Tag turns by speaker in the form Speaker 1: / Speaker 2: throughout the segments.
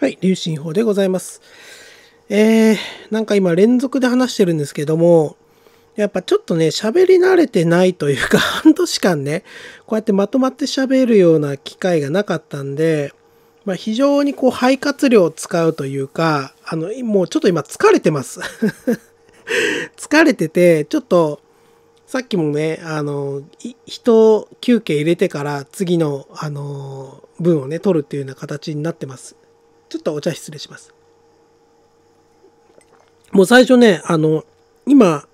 Speaker 1: はい、流進法でございます。えー、なんか今連続で話してるんですけども、やっぱちょっとね、喋り慣れてないというか、半年間ね、こうやってまとまって喋るような機会がなかったんで、まあ、非常にこう肺活量を使うというか、あの、もうちょっと今疲れてます。疲れてて、ちょっと、さっきもね、あの、人休憩入れてから次の、あの、分をね、取るっていうような形になってます。ちょっとお茶失礼します。もう最初ね、あの、今、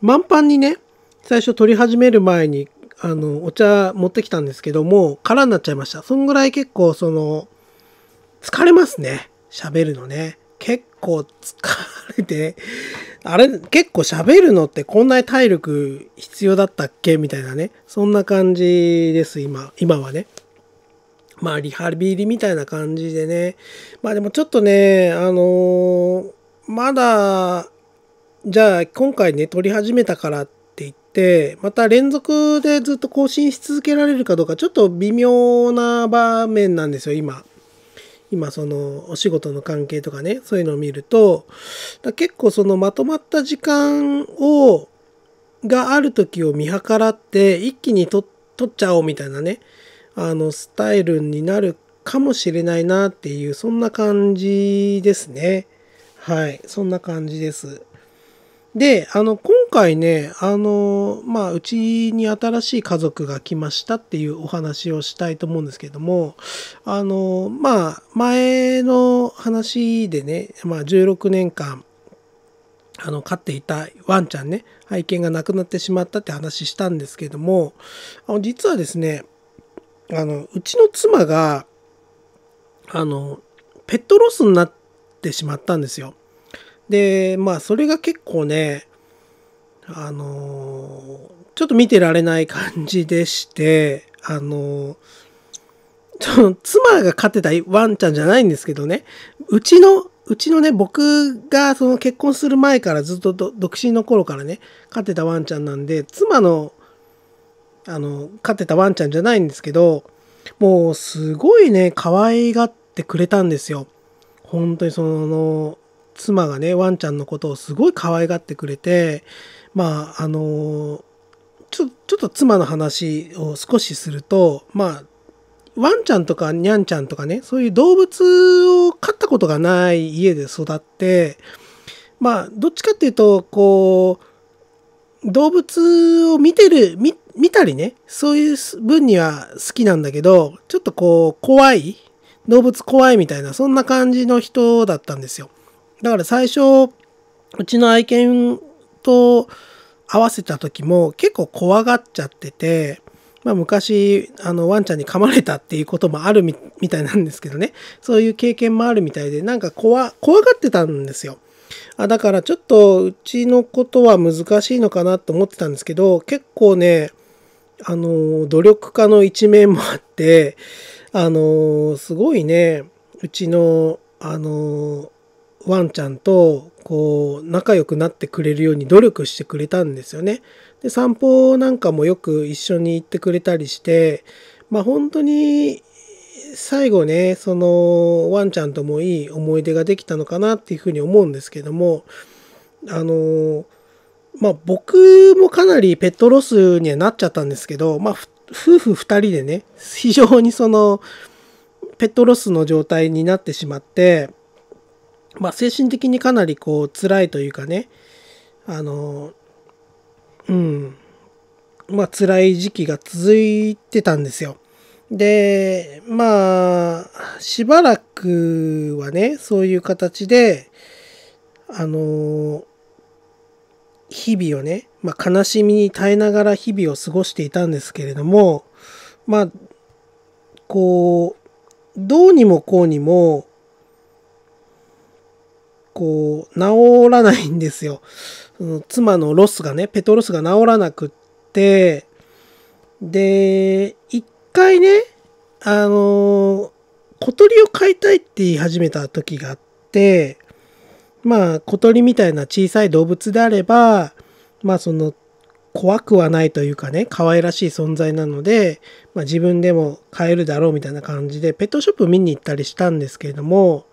Speaker 1: 満帆にね、最初取り始める前に、あの、お茶持ってきたんですけども、空になっちゃいました。そんぐらい結構、その、疲れますね。喋るのね。結構疲れて、あれ、結構喋るのってこんなに体力必要だったっけみたいなね。そんな感じです、今、今はね。まあ、リハビリみたいな感じでね。まあでもちょっとね、あのー、まだ、じゃあ今回ね、撮り始めたからって言って、また連続でずっと更新し続けられるかどうか、ちょっと微妙な場面なんですよ、今。今そのお仕事の関係とかね、そういうのを見ると、結構そのまとまった時間を、がある時を見計らって、一気に撮っちゃおうみたいなね、あのスタイルになるかもしれないなっていうそんな感じですね。はい、そんな感じです。で、あの、今回ね、あの、まあ、うちに新しい家族が来ましたっていうお話をしたいと思うんですけども、あの、まあ、前の話でね、まあ、16年間、あの、飼っていたワンちゃんね、愛犬が亡くなってしまったって話したんですけども、実はですね、あのうちの妻があのペットロスになってしまったんですよ。でまあそれが結構ねあのちょっと見てられない感じでしてあのその妻が飼ってたワンちゃんじゃないんですけどねうちのうちのね僕がその結婚する前からずっと独身の頃からね飼ってたワンちゃんなんで妻のあの、飼ってたワンちゃんじゃないんですけど、もうすごいね、可愛がってくれたんですよ。本当にその、妻がね、ワンちゃんのことをすごい可愛がってくれて、まあ、あの、ちょちょっと妻の話を少しすると、まあ、ワンちゃんとかニャンちゃんとかね、そういう動物を飼ったことがない家で育って、まあ、どっちかっていうと、こう、動物を見てる、見見たりね、そういう分には好きなんだけど、ちょっとこう、怖い、動物怖いみたいな、そんな感じの人だったんですよ。だから最初、うちの愛犬と合わせた時も結構怖がっちゃってて、まあ、昔あのワンちゃんに噛まれたっていうこともあるみたいなんですけどねそういう経験もあるみたいでなんか怖怖がってたんですよあだからちょっとうちのことは難しいのかなと思ってたんですけど結構ねあの、努力家の一面もあって、あの、すごいね、うちの、あの、ワンちゃんと、こう、仲良くなってくれるように努力してくれたんですよね。で、散歩なんかもよく一緒に行ってくれたりして、まあ本当に、最後ね、その、ワンちゃんともいい思い出ができたのかなっていうふうに思うんですけども、あの、まあ僕もかなりペットロスにはなっちゃったんですけど、まあ夫婦二人でね、非常にその、ペットロスの状態になってしまって、まあ精神的にかなりこう辛いというかね、あの、うん、まあ辛い時期が続いてたんですよ。で、まあ、しばらくはね、そういう形で、あの、日々をね、まあ、悲しみに耐えながら日々を過ごしていたんですけれども、まあ、こう、どうにもこうにも、こう、治らないんですよ。その妻のロスがね、ペトロスが治らなくって、で、一回ね、あの、小鳥を飼いたいって言い始めた時があって、まあ、小鳥みたいな小さい動物であれば、まあ、その、怖くはないというかね、可愛らしい存在なので、まあ、自分でも買えるだろうみたいな感じで、ペットショップ見に行ったりしたんですけれども、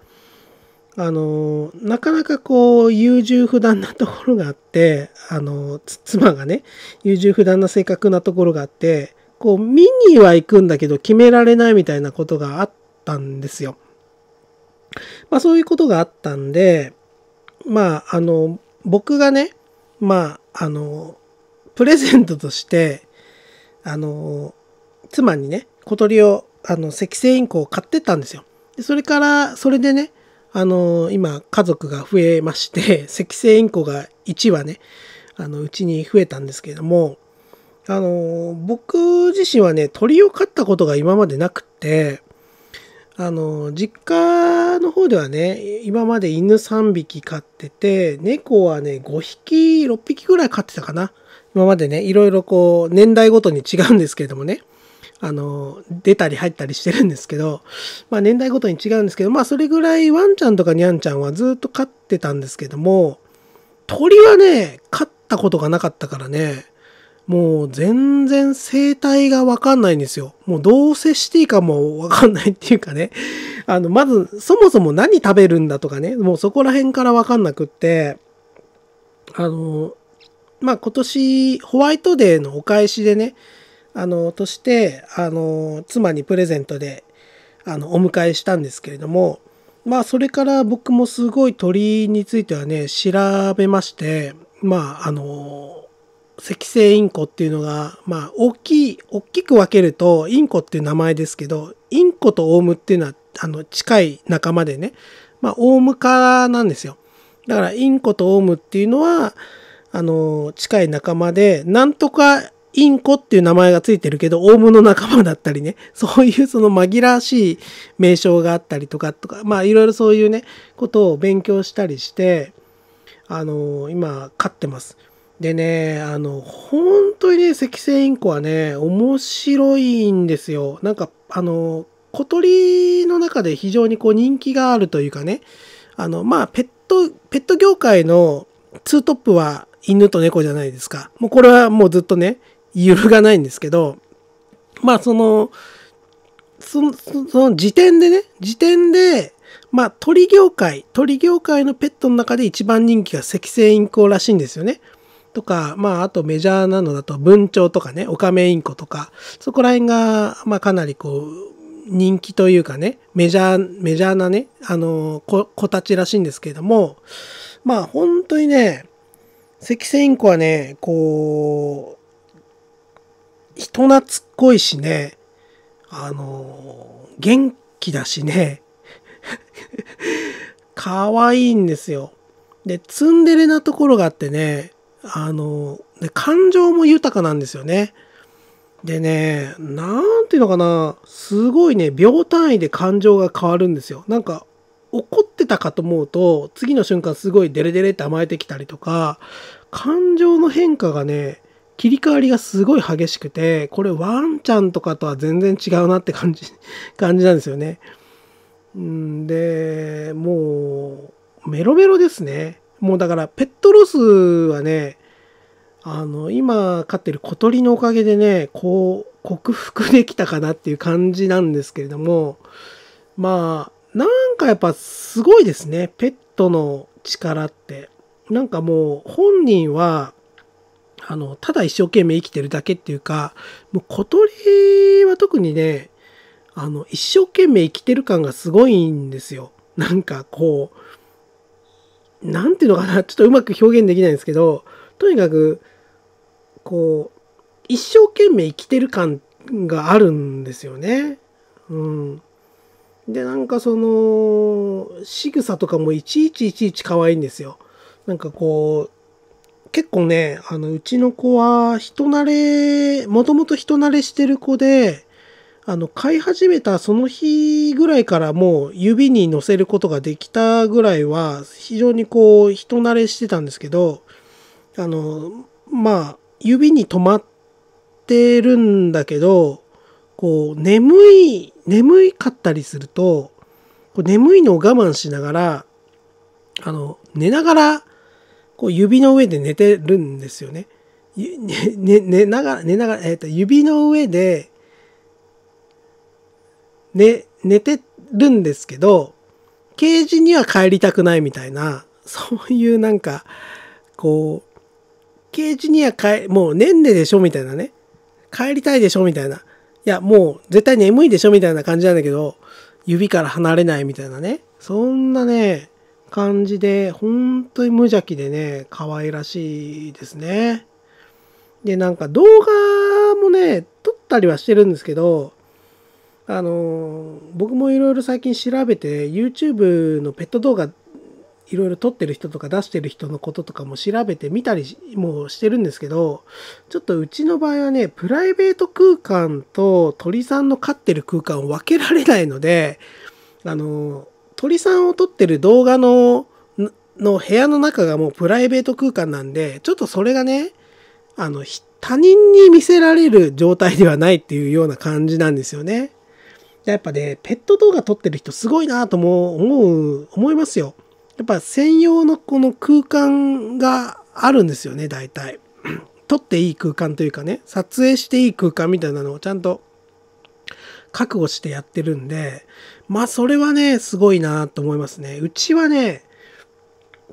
Speaker 1: あの、なかなかこう、優柔不断なところがあって、あの、妻がね、優柔不断な性格なところがあって、こう、見には行くんだけど、決められないみたいなことがあったんですよ。まあ、そういうことがあったんで、まあ、あの、僕がね、まあ、あの、プレゼントとして、あの、妻にね、小鳥を、あの、赤星インコを買ってたんですよ。でそれから、それでね、あの、今、家族が増えまして、赤星インコが1羽ね、あの、うちに増えたんですけれども、あの、僕自身はね、鳥を飼ったことが今までなくって、あの、実家の方ではね、今まで犬3匹飼ってて、猫はね、5匹、6匹ぐらい飼ってたかな。今までね、いろいろこう、年代ごとに違うんですけれどもね、あの、出たり入ったりしてるんですけど、まあ年代ごとに違うんですけど、まあそれぐらいワンちゃんとかニャンちゃんはずっと飼ってたんですけども、鳥はね、飼ったことがなかったからね、もう全然生態がわかんないんですよ。もうどう接していいかもわかんないっていうかね。あの、まず、そもそも何食べるんだとかね、もうそこら辺からわかんなくって、あの、まあ、今年、ホワイトデーのお返しでね、あの、として、あの、妻にプレゼントで、あの、お迎えしたんですけれども、まあ、それから僕もすごい鳥についてはね、調べまして、まあ、あの、赤星インコっていうのが、まあ、大きい、大きく分けると、インコっていう名前ですけど、インコとオウムっていうのは、あの、近い仲間でね、まあ、オウム科なんですよ。だから、インコとオウムっていうのは、あの、近い仲間で、なんとかインコっていう名前がついてるけど、オウムの仲間だったりね、そういうその紛らわしい名称があったりとか、とか、まあ、いろいろそういうね、ことを勉強したりして、あの、今、飼ってます。でね、あの、本当にね、キセインコはね、面白いんですよ。なんか、あの、小鳥の中で非常にこう人気があるというかね、あの、まあ、ペット、ペット業界のツートップは犬と猫じゃないですか。もうこれはもうずっとね、揺るがないんですけど、まあその、その、その時点でね、時点で、まあ鳥業界、鳥業界のペットの中で一番人気がセイインコらしいんですよね。とか、まあ、あとメジャーなのだと文鳥とかね、オカメインコとか、そこら辺が、まあ、かなりこう、人気というかね、メジャー、メジャーなね、あの、子、子たちらしいんですけれども、まあ、本当にね、赤セインコはね、こう、人懐っこいしね、あの、元気だしね、可愛いんですよ。で、ツンデレなところがあってね、あの、で、感情も豊かなんですよね。でね、なんていうのかな、すごいね、秒単位で感情が変わるんですよ。なんか、怒ってたかと思うと、次の瞬間すごいデレデレって甘えてきたりとか、感情の変化がね、切り替わりがすごい激しくて、これワンちゃんとかとは全然違うなって感じ、感じなんですよね。んで、もう、メロメロですね。もうだからペットロスはね、あの、今飼ってる小鳥のおかげでね、こう、克服できたかなっていう感じなんですけれども、まあ、なんかやっぱすごいですね。ペットの力って。なんかもう本人は、あの、ただ一生懸命生きてるだけっていうか、もう小鳥は特にね、あの、一生懸命生きてる感がすごいんですよ。なんかこう、何て言うのかな、ちょっとうまく表現できないんですけど、とにかく、こう、一生懸命生きてる感があるんですよね。うん。で、なんかその、仕草とかもいちいちいちいち可愛いんですよ。なんかこう、結構ね、あの、うちの子は人慣れ、もともと人慣れしてる子で、あの飼い始めたその日ぐらいからもう指に乗せることができたぐらいは非常にこう人慣れしてたんですけどあのまあ指に止まってるんだけどこう眠い眠いかったりすると眠いのを我慢しながらあの寝ながらこう指の上で寝てるんですよね。ねね寝ながら寝ながら、えー、と指の上で寝、寝てるんですけど、ケージには帰りたくないみたいな、そういうなんか、こう、ケージには帰、もう年齢でしょみたいなね。帰りたいでしょみたいな。いや、もう絶対眠いでしょみたいな感じなんだけど、指から離れないみたいなね。そんなね、感じで、本当に無邪気でね、可愛らしいですね。で、なんか動画もね、撮ったりはしてるんですけど、あの僕もいろいろ最近調べて YouTube のペット動画いろいろ撮ってる人とか出してる人のこととかも調べてみたりもしてるんですけどちょっとうちの場合はねプライベート空間と鳥さんの飼ってる空間を分けられないのであの鳥さんを撮ってる動画のの部屋の中がもうプライベート空間なんでちょっとそれがねあの他人に見せられる状態ではないっていうような感じなんですよね。やっぱね、ペット動画撮ってる人すごいなとも思う、思いますよ。やっぱ専用のこの空間があるんですよね、大体。撮っていい空間というかね、撮影していい空間みたいなのをちゃんと覚悟してやってるんで、まあそれはね、すごいなと思いますね。うちはね、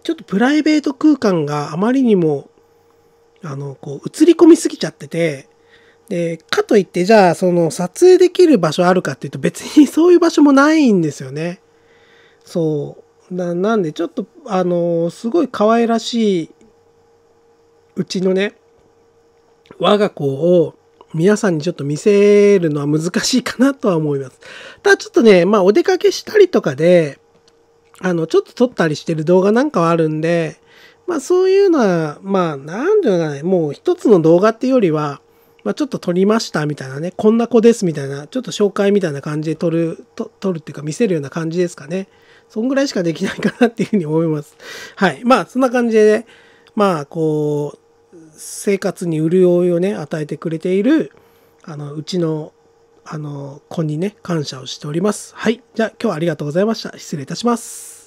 Speaker 1: ちょっとプライベート空間があまりにも、あの、こう、映り込みすぎちゃってて、で、かといってじゃあその撮影できる場所あるかっていうと別にそういう場所もないんですよね。そう。ななんでちょっとあのすごい可愛らしいうちのね我が子を皆さんにちょっと見せるのは難しいかなとは思います。ただちょっとね、まあお出かけしたりとかで、あの、ちょっと撮ったりしてる動画なんかはあるんで、まあそういうのは、まあなんていうのかもう一つの動画っていうよりは、まあ、ちょっと撮りましたみたいなね、こんな子ですみたいな、ちょっと紹介みたいな感じで撮る、と撮るっていうか見せるような感じですかね。そんぐらいしかできないかなっていうふうに思います。はい。まあ、そんな感じで、ね、まあ、こう、生活に潤いをね、与えてくれている、あの、うちの、あの、子にね、感謝をしております。はい。じゃあ、今日はありがとうございました。失礼いたします。